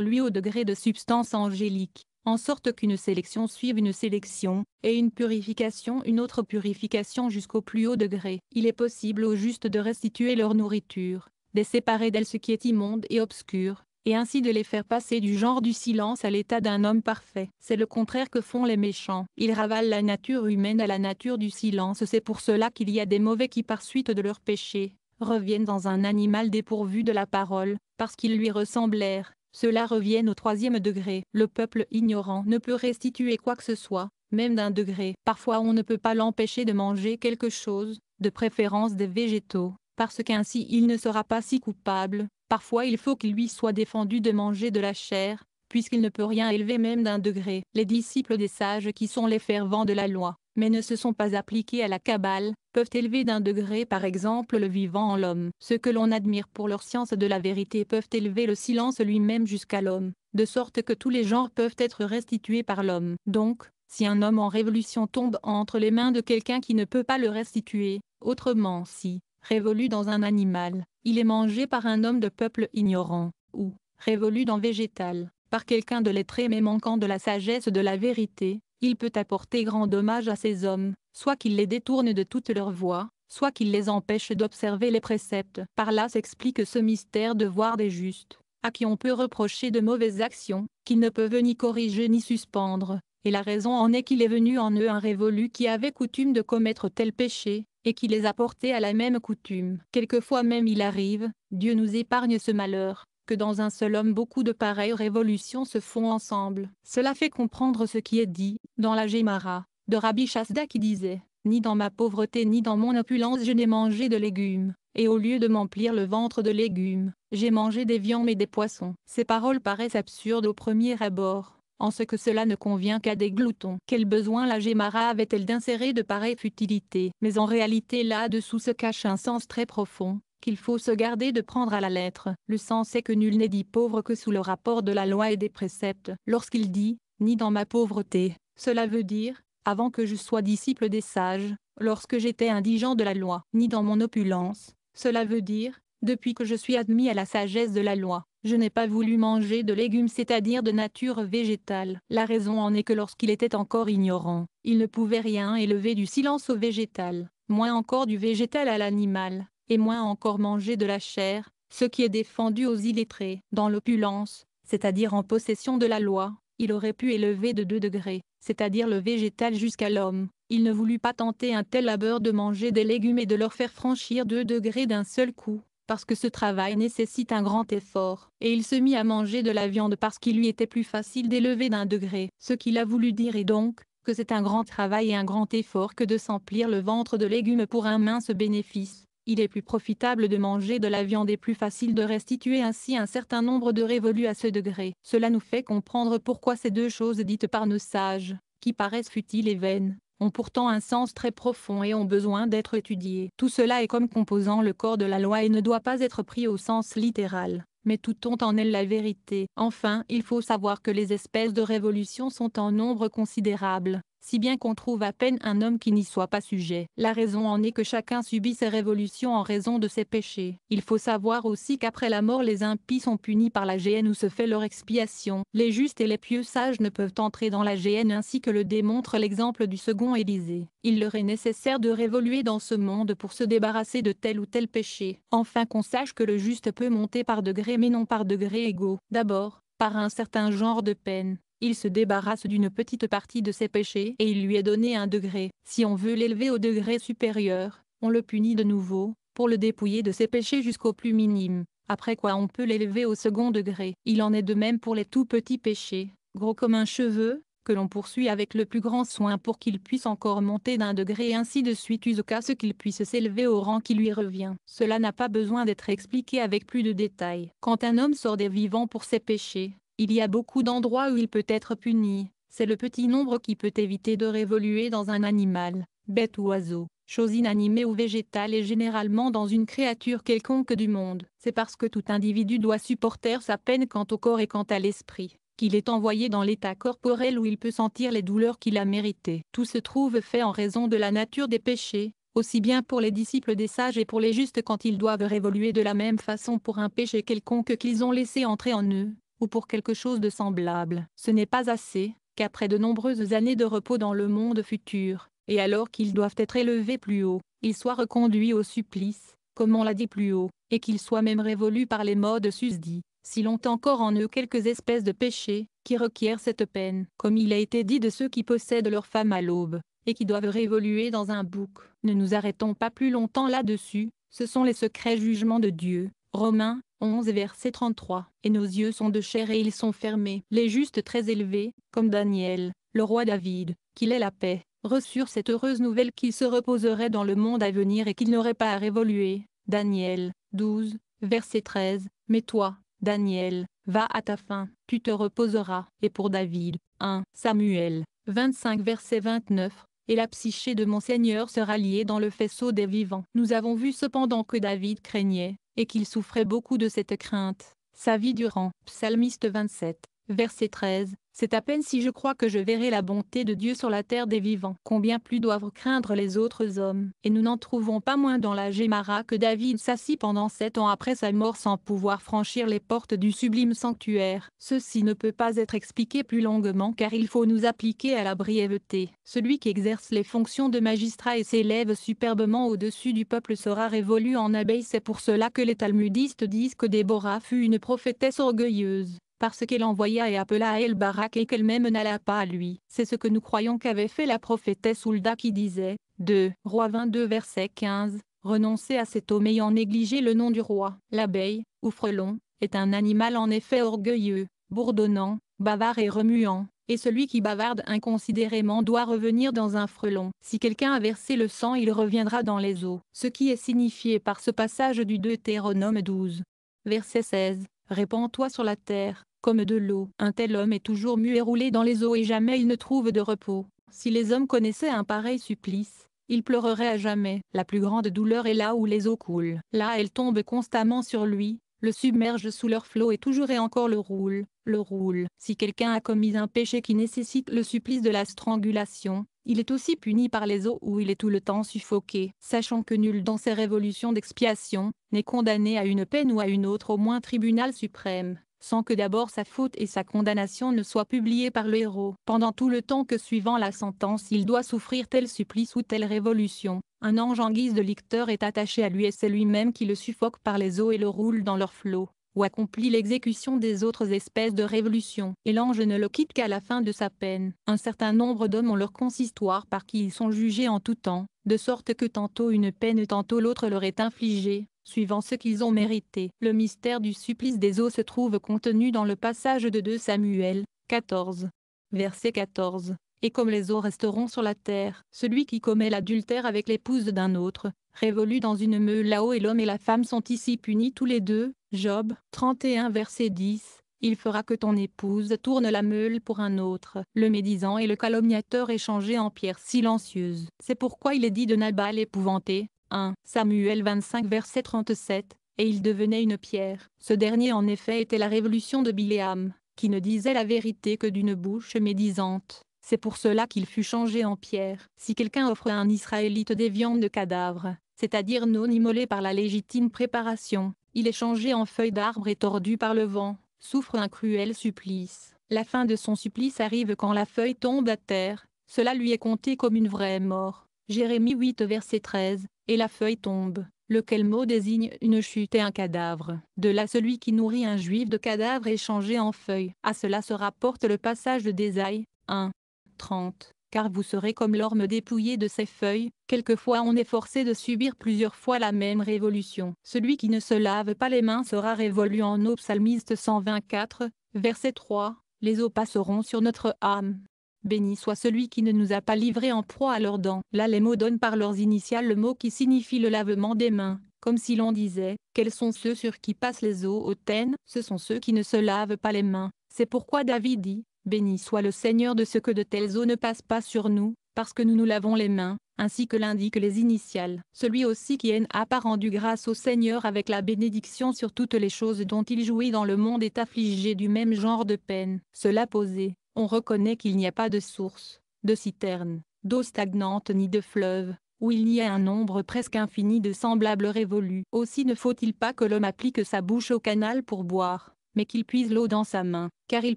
lui au degré de substance angélique, en sorte qu'une sélection suive une sélection, et une purification une autre purification jusqu'au plus haut degré. Il est possible au juste de restituer leur nourriture, de séparer d'elle ce qui est immonde et obscur, et ainsi de les faire passer du genre du silence à l'état d'un homme parfait. C'est le contraire que font les méchants. Ils ravalent la nature humaine à la nature du silence. C'est pour cela qu'il y a des mauvais qui par suite de leur péché, reviennent dans un animal dépourvu de la parole, parce qu'ils lui ressemblèrent, cela revient au troisième degré. Le peuple ignorant ne peut restituer quoi que ce soit, même d'un degré. Parfois on ne peut pas l'empêcher de manger quelque chose, de préférence des végétaux, parce qu'ainsi il ne sera pas si coupable. Parfois il faut qu'il lui soit défendu de manger de la chair, puisqu'il ne peut rien élever même d'un degré. Les disciples des sages qui sont les fervents de la loi, mais ne se sont pas appliqués à la cabale, peuvent élever d'un degré par exemple le vivant en l'homme. Ceux que l'on admire pour leur science de la vérité peuvent élever le silence lui-même jusqu'à l'homme, de sorte que tous les genres peuvent être restitués par l'homme. Donc, si un homme en révolution tombe entre les mains de quelqu'un qui ne peut pas le restituer, autrement si, révolu dans un animal, il est mangé par un homme de peuple ignorant, ou, révolu dans végétal, par quelqu'un de lettré mais manquant de la sagesse de la vérité, il peut apporter grand dommage à ces hommes, soit qu'il les détourne de toutes leurs voies, soit qu'il les empêche d'observer les préceptes. Par là s'explique ce mystère de voir des justes, à qui on peut reprocher de mauvaises actions, qu'ils ne peuvent ni corriger ni suspendre, et la raison en est qu'il est venu en eux un révolu qui avait coutume de commettre tel péché, et qui les a portés à la même coutume. Quelquefois même il arrive, Dieu nous épargne ce malheur, que dans un seul homme beaucoup de pareilles révolutions se font ensemble. Cela fait comprendre ce qui est dit, dans la Gemara, de Rabbi Chasda qui disait « Ni dans ma pauvreté ni dans mon opulence je n'ai mangé de légumes, et au lieu de m'emplir le ventre de légumes, j'ai mangé des viandes et des poissons. » Ces paroles paraissent absurdes au premier abord, en ce que cela ne convient qu'à des gloutons. Quel besoin la Gemara avait-elle d'insérer de pareilles futilités Mais en réalité là-dessous se cache un sens très profond, qu'il faut se garder de prendre à la lettre. Le sens est que nul n'est dit pauvre que sous le rapport de la loi et des préceptes. Lorsqu'il dit « ni dans ma pauvreté », cela veut dire « avant que je sois disciple des sages, lorsque j'étais indigent de la loi, ni dans mon opulence », cela veut dire « depuis que je suis admis à la sagesse de la loi, je n'ai pas voulu manger de légumes c'est-à-dire de nature végétale. La raison en est que lorsqu'il était encore ignorant, il ne pouvait rien élever du silence au végétal, moins encore du végétal à l'animal et moins encore manger de la chair, ce qui est défendu aux illettrés. Dans l'opulence, c'est-à-dire en possession de la loi, il aurait pu élever de 2 degrés, c'est-à-dire le végétal jusqu'à l'homme. Il ne voulut pas tenter un tel labeur de manger des légumes et de leur faire franchir 2 degrés d'un seul coup, parce que ce travail nécessite un grand effort, et il se mit à manger de la viande parce qu'il lui était plus facile d'élever d'un degré. Ce qu'il a voulu dire est donc, que c'est un grand travail et un grand effort que de s'emplir le ventre de légumes pour un mince bénéfice il est plus profitable de manger de la viande et plus facile de restituer ainsi un certain nombre de révolus à ce degré. Cela nous fait comprendre pourquoi ces deux choses dites par nos sages, qui paraissent futiles et vaines, ont pourtant un sens très profond et ont besoin d'être étudiées. Tout cela est comme composant le corps de la loi et ne doit pas être pris au sens littéral, mais tout ont en elle la vérité. Enfin, il faut savoir que les espèces de révolutions sont en nombre considérable, si bien qu'on trouve à peine un homme qui n'y soit pas sujet. La raison en est que chacun subit ses révolutions en raison de ses péchés. Il faut savoir aussi qu'après la mort les impies sont punis par la Gn où se fait leur expiation. Les justes et les pieux sages ne peuvent entrer dans la Gn ainsi que le démontre l'exemple du second Élysée. Il leur est nécessaire de révoluer dans ce monde pour se débarrasser de tel ou tel péché. Enfin qu'on sache que le juste peut monter par degrés mais non par degrés égaux. D'abord, par un certain genre de peine, il se débarrasse d'une petite partie de ses péchés et il lui est donné un degré. Si on veut l'élever au degré supérieur, on le punit de nouveau, pour le dépouiller de ses péchés jusqu'au plus minime, après quoi on peut l'élever au second degré. Il en est de même pour les tout petits péchés, gros comme un cheveu, que l'on poursuit avec le plus grand soin pour qu'il puisse encore monter d'un degré et ainsi de suite jusqu'à ce qu'il puisse s'élever au rang qui lui revient. Cela n'a pas besoin d'être expliqué avec plus de détails. Quand un homme sort des vivants pour ses péchés, il y a beaucoup d'endroits où il peut être puni, c'est le petit nombre qui peut éviter de révoluer dans un animal, bête ou oiseau, chose inanimée ou végétale et généralement dans une créature quelconque du monde. C'est parce que tout individu doit supporter sa peine quant au corps et quant à l'esprit qu'il est envoyé dans l'état corporel où il peut sentir les douleurs qu'il a méritées. Tout se trouve fait en raison de la nature des péchés, aussi bien pour les disciples des sages et pour les justes quand ils doivent révoluer de la même façon pour un péché quelconque qu'ils ont laissé entrer en eux, ou pour quelque chose de semblable. Ce n'est pas assez, qu'après de nombreuses années de repos dans le monde futur, et alors qu'ils doivent être élevés plus haut, ils soient reconduits au supplice, comme on l'a dit plus haut, et qu'ils soient même révolus par les modes susdits, s'ils ont encore en eux quelques espèces de péchés, qui requièrent cette peine, comme il a été dit de ceux qui possèdent leur femme à l'aube, et qui doivent révoluer dans un bouc. Ne nous arrêtons pas plus longtemps là-dessus, ce sont les secrets jugements de Dieu. Romains, 11 verset 33. Et nos yeux sont de chair et ils sont fermés. Les justes très élevés, comme Daniel, le roi David, qu'il ait la paix, reçurent cette heureuse nouvelle qu'il se reposerait dans le monde à venir et qu'il n'aurait pas à révoluer. Daniel 12, verset 13. Mais toi, Daniel, va à ta fin, tu te reposeras. Et pour David, 1 Samuel 25 verset 29, et la psyché de Monseigneur sera liée dans le faisceau des vivants. Nous avons vu cependant que David craignait, et qu'il souffrait beaucoup de cette crainte, sa vie durant. Psalmiste 27 Verset 13. C'est à peine si je crois que je verrai la bonté de Dieu sur la terre des vivants. Combien plus doivent craindre les autres hommes. Et nous n'en trouvons pas moins dans la Gémara que David s'assit pendant sept ans après sa mort sans pouvoir franchir les portes du sublime sanctuaire. Ceci ne peut pas être expliqué plus longuement car il faut nous appliquer à la brièveté. Celui qui exerce les fonctions de magistrat et s'élève superbement au-dessus du peuple sera révolu en abeille. C'est pour cela que les talmudistes disent que Déborah fut une prophétesse orgueilleuse parce qu'elle envoya et appela à El Barak et qu'elle-même n'alla pas à lui. C'est ce que nous croyons qu'avait fait la prophétesse Hulda qui disait, 2. Roi 22 verset 15, renoncer à cet homme ayant négligé le nom du roi. L'abeille, ou frelon, est un animal en effet orgueilleux, bourdonnant, bavard et remuant, et celui qui bavarde inconsidérément doit revenir dans un frelon. Si quelqu'un a versé le sang il reviendra dans les eaux. Ce qui est signifié par ce passage du Deutéronome 12. Verset 16. Répands-toi sur la terre, comme de l'eau. Un tel homme est toujours muet roulé dans les eaux et jamais il ne trouve de repos. Si les hommes connaissaient un pareil supplice, ils pleureraient à jamais. La plus grande douleur est là où les eaux coulent. Là elles tombent constamment sur lui, le submerge sous leur flot et toujours et encore le roule, le roule. Si quelqu'un a commis un péché qui nécessite le supplice de la strangulation, il est aussi puni par les eaux où il est tout le temps suffoqué, sachant que nul dans ces révolutions d'expiation n'est condamné à une peine ou à une autre au moins tribunal suprême sans que d'abord sa faute et sa condamnation ne soient publiées par le héros. Pendant tout le temps que suivant la sentence il doit souffrir tel supplice ou telle révolution, un ange en guise de licteur est attaché à lui et c'est lui-même qui le suffoque par les eaux et le roule dans leur flot ou accomplit l'exécution des autres espèces de révolution. Et l'ange ne le quitte qu'à la fin de sa peine. Un certain nombre d'hommes ont leur consistoire par qui ils sont jugés en tout temps, de sorte que tantôt une peine tantôt l'autre leur est infligée, suivant ce qu'ils ont mérité. Le mystère du supplice des eaux se trouve contenu dans le passage de 2 Samuel, 14. Verset 14 et comme les eaux resteront sur la terre. Celui qui commet l'adultère avec l'épouse d'un autre, révolue dans une meule là-haut et l'homme et la femme sont ici punis tous les deux. Job 31 verset 10 il fera que ton épouse tourne la meule pour un autre. Le médisant et le calomniateur échangés en pierres silencieuses. C'est pourquoi il est dit de Nabal épouvanté. 1 Samuel 25 verset 37, et il devenait une pierre. Ce dernier en effet était la révolution de Biléam, qui ne disait la vérité que d'une bouche médisante. C'est pour cela qu'il fut changé en pierre. Si quelqu'un offre à un Israélite des viandes de cadavres, c'est-à-dire non immolées par la légitime préparation, il est changé en feuille d'arbre et tordu par le vent, souffre un cruel supplice. La fin de son supplice arrive quand la feuille tombe à terre, cela lui est compté comme une vraie mort. Jérémie 8 verset 13, et la feuille tombe, lequel mot désigne une chute et un cadavre. De là celui qui nourrit un juif de cadavre est changé en feuille. À cela se rapporte le passage de Désaïe 1, 30, car vous serez comme l'orme dépouillé de ses feuilles, quelquefois on est forcé de subir plusieurs fois la même révolution. Celui qui ne se lave pas les mains sera révolu en eau psalmiste 124, verset 3, les eaux passeront sur notre âme. Béni soit celui qui ne nous a pas livrés en proie à leurs dents. Là les mots donnent par leurs initiales le mot qui signifie le lavement des mains, comme si l'on disait, quels sont ceux sur qui passent les eaux hautaines Ce sont ceux qui ne se lavent pas les mains. C'est pourquoi David dit, Béni soit le Seigneur de ce que de telles eaux ne passent pas sur nous, parce que nous nous lavons les mains, ainsi que l'indiquent les initiales. Celui aussi qui n'a pas rendu grâce au Seigneur avec la bénédiction sur toutes les choses dont il jouit dans le monde est affligé du même genre de peine. Cela posé, on reconnaît qu'il n'y a pas de source, de citerne, d'eau stagnante ni de fleuve, où il y a un nombre presque infini de semblables révolus. Aussi ne faut-il pas que l'homme applique sa bouche au canal pour boire, mais qu'il puise l'eau dans sa main, car il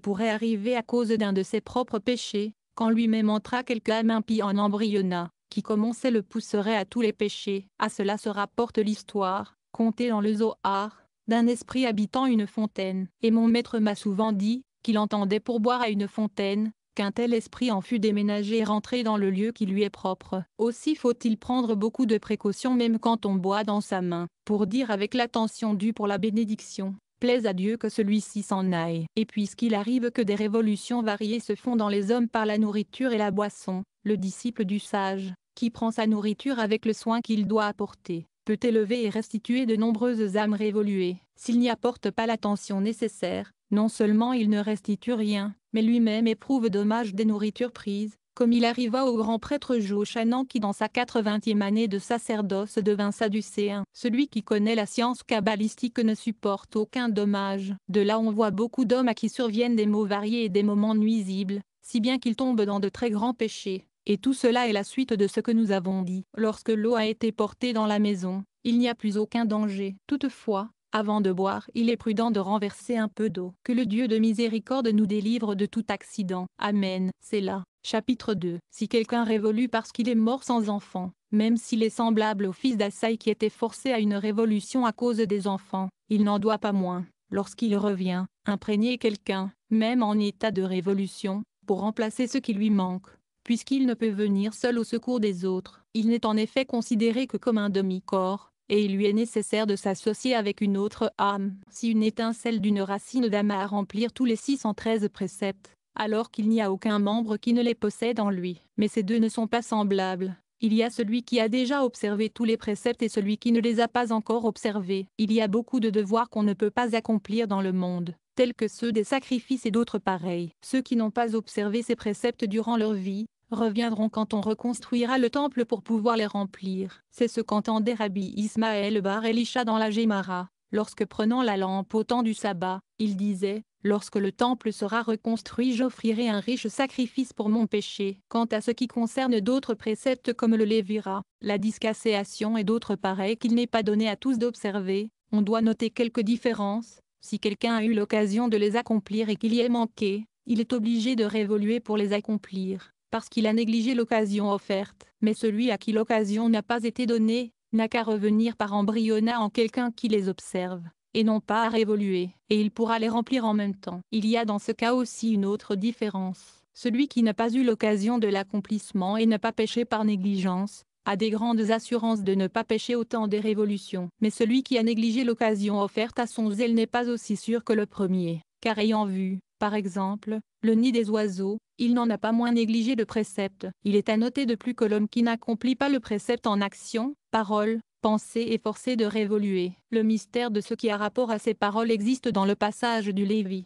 pourrait arriver à cause d'un de ses propres péchés, quand lui-même entra quelque âme impie en embryonna, qui commençait le pousserait à tous les péchés. À cela se rapporte l'histoire, contée dans le Zohar, d'un esprit habitant une fontaine. Et mon maître m'a souvent dit, qu'il entendait pour boire à une fontaine, qu'un tel esprit en fut déménagé et rentré dans le lieu qui lui est propre. Aussi faut-il prendre beaucoup de précautions même quand on boit dans sa main, pour dire avec l'attention due pour la bénédiction plaise à Dieu que celui-ci s'en aille. Et puisqu'il arrive que des révolutions variées se font dans les hommes par la nourriture et la boisson, le disciple du sage, qui prend sa nourriture avec le soin qu'il doit apporter, peut élever et restituer de nombreuses âmes révoluées. S'il n'y apporte pas l'attention nécessaire, non seulement il ne restitue rien, mais lui-même éprouve dommage des nourritures prises, comme il arriva au grand prêtre Jochanan qui dans sa 80e année de sacerdoce devint saducéen. Celui qui connaît la science kabbalistique ne supporte aucun dommage. De là on voit beaucoup d'hommes à qui surviennent des maux variés et des moments nuisibles, si bien qu'ils tombent dans de très grands péchés. Et tout cela est la suite de ce que nous avons dit. Lorsque l'eau a été portée dans la maison, il n'y a plus aucun danger. Toutefois, avant de boire, il est prudent de renverser un peu d'eau. Que le Dieu de miséricorde nous délivre de tout accident. Amen. C'est là. Chapitre 2 Si quelqu'un révolue parce qu'il est mort sans enfant, même s'il est semblable au fils d'Assaï qui était forcé à une révolution à cause des enfants, il n'en doit pas moins, lorsqu'il revient, imprégner quelqu'un, même en état de révolution, pour remplacer ce qui lui manque, puisqu'il ne peut venir seul au secours des autres. Il n'est en effet considéré que comme un demi-corps, et il lui est nécessaire de s'associer avec une autre âme. Si une étincelle d'une racine d'âme a à remplir tous les 613 préceptes, alors qu'il n'y a aucun membre qui ne les possède en lui. Mais ces deux ne sont pas semblables. Il y a celui qui a déjà observé tous les préceptes et celui qui ne les a pas encore observés. Il y a beaucoup de devoirs qu'on ne peut pas accomplir dans le monde, tels que ceux des sacrifices et d'autres pareils. Ceux qui n'ont pas observé ces préceptes durant leur vie, reviendront quand on reconstruira le temple pour pouvoir les remplir. C'est ce qu'entendait Rabbi Ismaël Bar Elisha dans la Gemara. Lorsque prenant la lampe au temps du sabbat, il disait Lorsque le temple sera reconstruit, j'offrirai un riche sacrifice pour mon péché. Quant à ce qui concerne d'autres préceptes comme le Lévira, la discasséation et d'autres pareils qu'il n'est pas donné à tous d'observer, on doit noter quelques différences. Si quelqu'un a eu l'occasion de les accomplir et qu'il y ait manqué, il est obligé de révoluer pour les accomplir parce qu'il a négligé l'occasion offerte. Mais celui à qui l'occasion n'a pas été donnée, n'a qu'à revenir par embryonnat en quelqu'un qui les observe, et non pas à révoluer, et il pourra les remplir en même temps. Il y a dans ce cas aussi une autre différence. Celui qui n'a pas eu l'occasion de l'accomplissement et n'a pas péché par négligence, a des grandes assurances de ne pas pécher autant des révolutions. Mais celui qui a négligé l'occasion offerte à son zèle n'est pas aussi sûr que le premier, car ayant vu, par exemple, le nid des oiseaux, il n'en a pas moins négligé le précepte. Il est à noter de plus que l'homme qui n'accomplit pas le précepte en action, parole, pensée est forcé de révoluer. Le mystère de ce qui a rapport à ces paroles existe dans le passage du Lévi.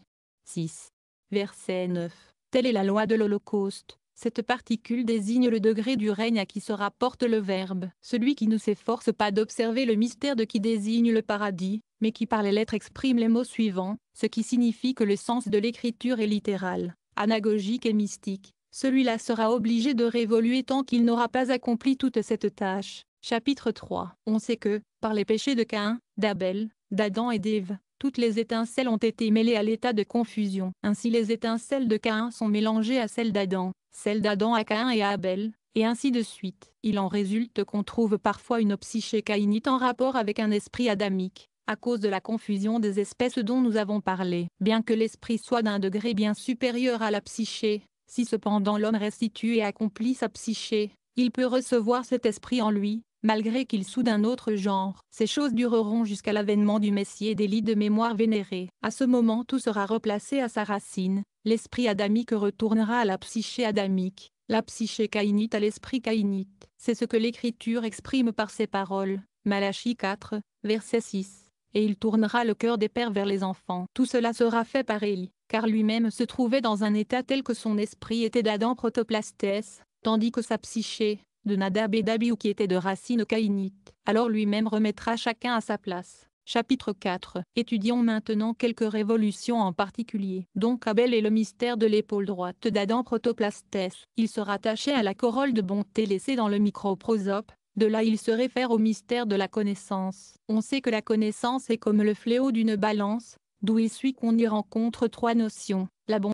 6. Verset 9. Telle est la loi de l'Holocauste. Cette particule désigne le degré du règne à qui se rapporte le Verbe. Celui qui ne s'efforce pas d'observer le mystère de qui désigne le paradis, mais qui par les lettres exprime les mots suivants, ce qui signifie que le sens de l'écriture est littéral, anagogique et mystique. Celui-là sera obligé de révoluer tant qu'il n'aura pas accompli toute cette tâche. Chapitre 3 On sait que, par les péchés de Caïn, d'Abel, d'Adam et d'Ève, toutes les étincelles ont été mêlées à l'état de confusion. Ainsi les étincelles de Caïn sont mélangées à celles d'Adam, celles d'Adam à Caïn et à Abel, et ainsi de suite. Il en résulte qu'on trouve parfois une psyché caïnite en rapport avec un esprit adamique, à cause de la confusion des espèces dont nous avons parlé. Bien que l'esprit soit d'un degré bien supérieur à la psyché, si cependant l'homme restitue et accomplit sa psyché, il peut recevoir cet esprit en lui, malgré qu'il soit d'un autre genre. Ces choses dureront jusqu'à l'avènement du Messie et des lits de mémoire vénérés. À ce moment tout sera replacé à sa racine, l'esprit adamique retournera à la psyché adamique, la psyché caïnite à l'esprit caïnite. C'est ce que l'Écriture exprime par ces paroles. Malachie 4, verset 6 et il tournera le cœur des pères vers les enfants. Tout cela sera fait par Élie, car lui-même se trouvait dans un état tel que son esprit était d'Adam protoplastès, tandis que sa psyché, de Nadab et d'Abiou qui était de racine caïnite. Alors lui-même remettra chacun à sa place. Chapitre 4 Étudions maintenant quelques révolutions en particulier. Donc Abel est le mystère de l'épaule droite d'Adam protoplastès. Il se rattachait à la corolle de bonté laissée dans le microprosope, de là il se réfère au mystère de la connaissance. On sait que la connaissance est comme le fléau d'une balance, d'où il suit qu'on y rencontre trois notions, la